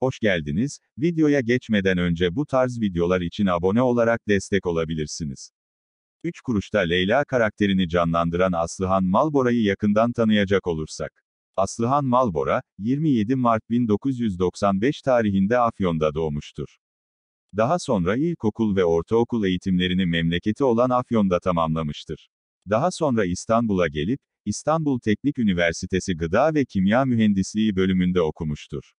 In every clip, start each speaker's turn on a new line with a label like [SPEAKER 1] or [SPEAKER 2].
[SPEAKER 1] Hoş geldiniz, videoya geçmeden önce bu tarz videolar için abone olarak destek olabilirsiniz. 3 kuruşta Leyla karakterini canlandıran Aslıhan Malbora'yı yakından tanıyacak olursak. Aslıhan Malbora, 27 Mart 1995 tarihinde Afyon'da doğmuştur. Daha sonra ilkokul ve ortaokul eğitimlerini memleketi olan Afyon'da tamamlamıştır. Daha sonra İstanbul'a gelip, İstanbul Teknik Üniversitesi Gıda ve Kimya Mühendisliği bölümünde okumuştur.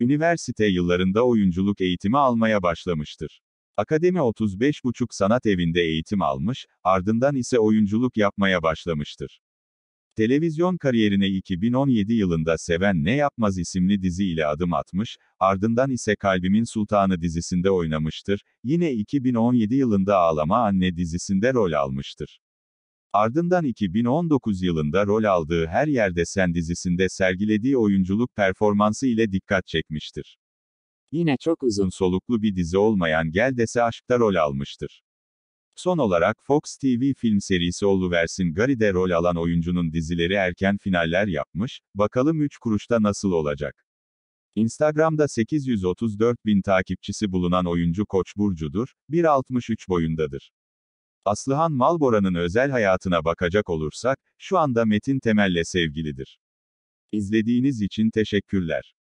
[SPEAKER 1] Üniversite yıllarında oyunculuk eğitimi almaya başlamıştır. Akademi 35,5 Sanat Evi'nde eğitim almış, ardından ise oyunculuk yapmaya başlamıştır. Televizyon kariyerine 2017 yılında Seven Ne Yapmaz isimli dizi ile adım atmış, ardından ise Kalbimin Sultanı dizisinde oynamıştır, yine 2017 yılında Ağlama Anne dizisinde rol almıştır. Ardından 2019 yılında rol aldığı Her Yerde Sen dizisinde sergilediği oyunculuk performansı ile dikkat çekmiştir. Yine çok uzun soluklu bir dizi olmayan Gel Dese Aşk'ta rol almıştır. Son olarak Fox TV film serisi Oluversin Garide rol alan oyuncunun dizileri erken finaller yapmış, bakalım 3 kuruşta nasıl olacak? Instagram'da 834 bin takipçisi bulunan oyuncu Koç Burcu'dur, 1.63 boyundadır. Aslıhan Malbora'nın özel hayatına bakacak olursak, şu anda Metin Temel'le sevgilidir. İzlediğiniz için teşekkürler.